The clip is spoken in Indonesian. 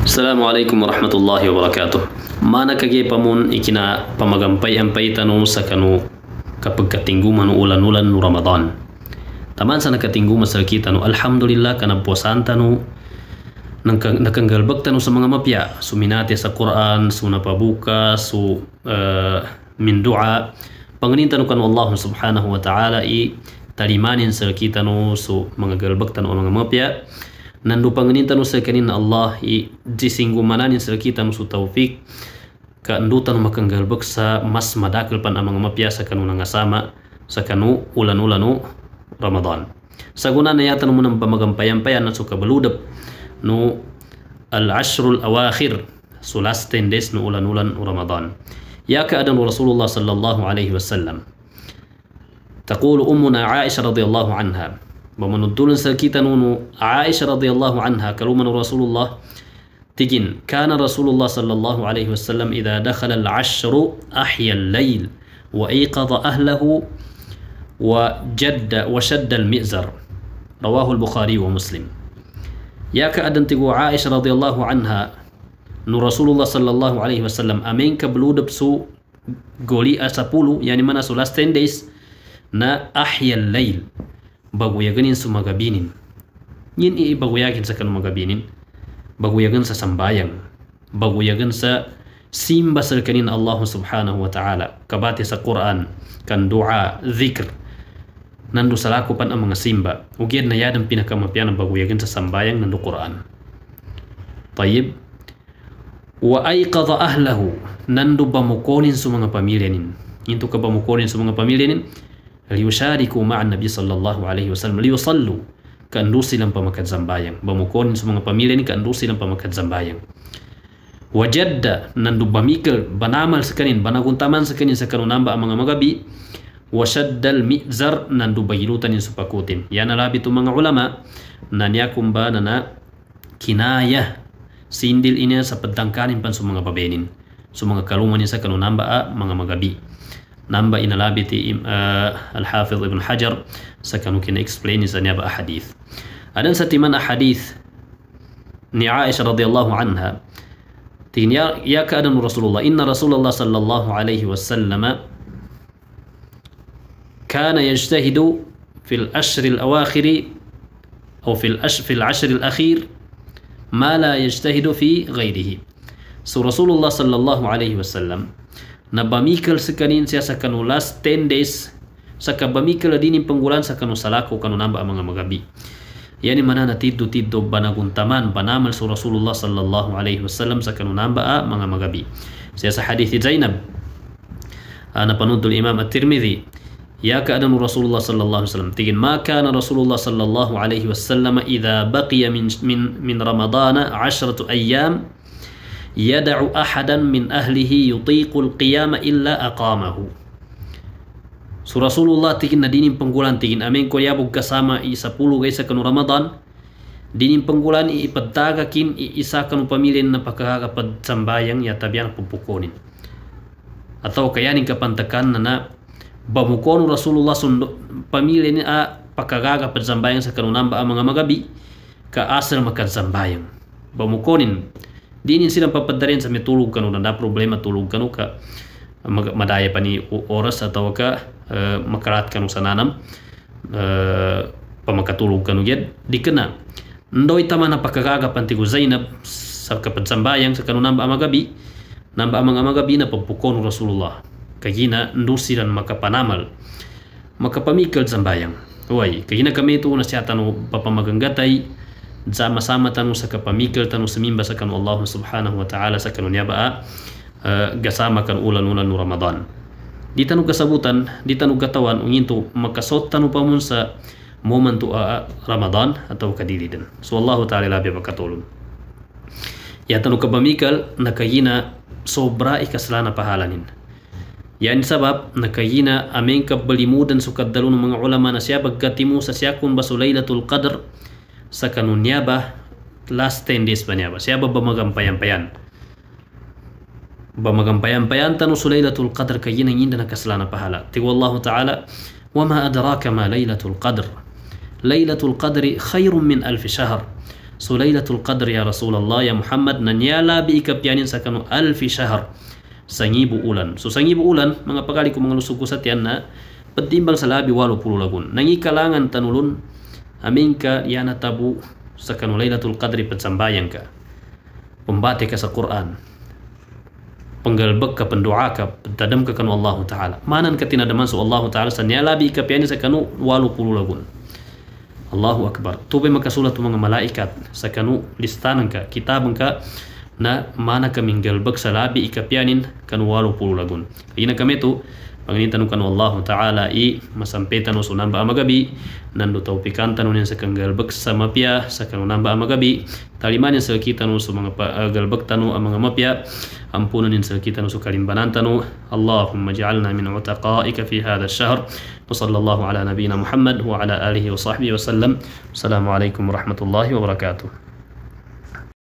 Assalamualaikum warahmatullahi wabarakatuh. Mana وبركاته pamun ikina بمون إكنا بمجم بي أم بي تنو ulan كبك ramadan. taman sana katinggu masal kita nu alhamdulillah kana puasan tanu nakanggal tanu sa mga mapya suminati sa Quran su napabuka su uh, min doa, panganin kan Allah subhanahu wa ta'ala i talimanin sa kita nu su mga galbak tanu mga mapya nandu panganintanu sakanin Allah i jisinggu yang kita musu taufik ka ndutan makanggal sa mas madakil pan amang mapiasa kanu nangasama sakanu ulan-ulanu Ramadan guna na yatan mo ng payan na suka baludap no al-ashrul awakhir sulas tendes no ulan-ulan Ramadan yaka adan Rasulullah sallallahu alaihi wasallam تقول أمنا عائشة رضي الله ومن نونو عائشة رضي الله عنها كلمن رسول الله تجن كان رسول الله صلى الله عليه وسلم إذا دخل العشر أحيا الليل وأيقظ أهله وجد وشد المئزر رواه البخاري ومسلم ياك أدنتقو عائشة رضي الله عنها نو رسول الله صلى الله عليه وسلم أمين كبلو دبسو قولي أسابولو يعني منا سولاس 10 days نا أحيا الليل bagu yaganin su magabinin yin i bagu yakin sa kanu magabinin bagu yagan sa sambayang bagu yagan sa simba sarkanin Allah subhanahu wa ta'ala kabati sa Quran kan doa zikr nandu salaku pan ang simba ugiyad na yadang pinakamapian ang bagu sa sambayang nandu Quran tayyib wa aiqadha ahlahu nandu bamukonin sa mga pamilya nin into ka bamukonin sa mga pamilya nin liyushariku ma'an Nabi sallallahu alaihi wasallam liyusallu kan rusi lam pamakat zambayang bamukonin semua mga pamilya ni kan rusi lam pamakat zambayang wajadda nandu bamikal banamal sa banaguntaman sa kanin sa kanunamba ang mga magabi washaddal mi'zar nandu bayilutan yang supakutin yan alabi tu mga ulama na niya nana kinayah kinaya sindil ina sa padangkanin pan sa mga babenin sa mga kaluman sa kanunamba a mga magabi نمبا إن لابتي آه، الحافظ ابن حجر سكنو كن إكسبلين إذا نيابة أحاديث أدن ستيمان أحاديث ني عائشة رضي الله عنها تين يا كأدن رسول الله إن رسول الله صلى الله عليه وسلم كان يجتهد في الأشر الأواخر أو في الأشر في العشر الأخير ما لا يجتهد في غيره سو رسول الله صلى الله عليه وسلم na bamikal sakanin siya sa kanulas 10 days sa kabamikal din yung panggulan sa kanusalako kanunamba ang mga magabi. Yani mana na tiddo-tiddo banaguntaman banamal sa Rasulullah sallallahu alaihi wasallam sa namba a mga magabi. Siya sa hadithi Zainab uh, na panudul Imam At-Tirmidhi Ya ka'adanu Rasulullah sallallahu alaihi wasallam tigin ma kana Rasulullah sallallahu alaihi wasallam idha baqiya min, min, min Ramadana 10 ayyam yada'u ahadan min ahlihi yutiqul qiyama illa aqamahu so rasulullah tikin na dinin penggulan tikin amen ko yabu gasama i sapulu ga isa kanu ramadan dinin penggulan i ipadaga kin i isa kanu pamilin na pakakaga pad sambayang ya tabian pupukonin atau kayanin kapantakan na na bamukonu rasulullah sundo pamilin a pakakaga pad sambayang sa kanu namba a magabi ka asal makan sambayang bamukonin di silang papadarin sa may tulog ka no, na problema tulog ka ka madaya pa ni oras atau ka e, makarat ka no sa nanam uh, pamakatulog ka no yan. Di ka na. na Zainab sa kapagsambayang sa namba amagabi namba amang amagabi na pagpukon Rasulullah. Kagina ndo dan makapanamal makapamikal sambayang. Huwag, kahina kami ito na siya tanong papamaganggatay zama sama tanu saka pamikir tanu semimba Allah subhanahu wa ta'ala sakan unyaba uh, eh, gasama kan ulan-ulan Ramadan di tanu kesabutan di tanu katawan ungintu makasot tanu pamun sa momen tu eh, Ramadan atau kadiliden so Allah ta'ala labi bakatulun ya tanu kabamikal nakayina sobra ikaslana pahalanin Yani sebab nakayina amen kabbalimudan sukaddalun mga ulama na siya bagkatimu sa siyakun basulaila Lailatul Qadr sakanu niyabah last 10 days banyaba siya babamagampayan-payan bamagampayan-payan tanu sulailatul qadr kayina indana kasalana pahala Tiwa Allah ta'ala wama adraka ma laylatul qadr Laylatul qadri khairun min alf shahr sulailatul qadr ya rasulullah ya muhammad nanyala bi ikapyanin sakanu alf shahr sangibu ulan so sangibu ulan mga pagaliku mga lusugo sa tiyan na sa labi walo pulo lagun nangi kalangan tanulun Amingka yana tabu sakanu lailatul qadri pensambayang ka pembate ka sa Quran penggalbek ka pendoa ka pentadam ka kanu Allah taala manan ka tinadaman su Allah taala san yalabi ka piani sakanu walu pulu lagun Allahu akbar tube maka sulat mga malaikat sakanu listanan ka kitabang ka na mana ka minggalbek salabi ikapianin kanu walu pulu lagun ina kami tu Panginitan kan Allah Ta'ala i masampetan usun namba amagabi nandu taupikan tanun yang sekenggal bek sama pia sekenggal namba amagabi taliman yang sekita nusu mengapa bek tanu amang eh, eh, ampunan yang sekita nusu kalimbanan tanu Allahumma ja'alna min utaqaika fi hadha syahr wa sallallahu ala nabina Muhammad wa ala alihi wa sahbihi wa warahmatullahi wabarakatuh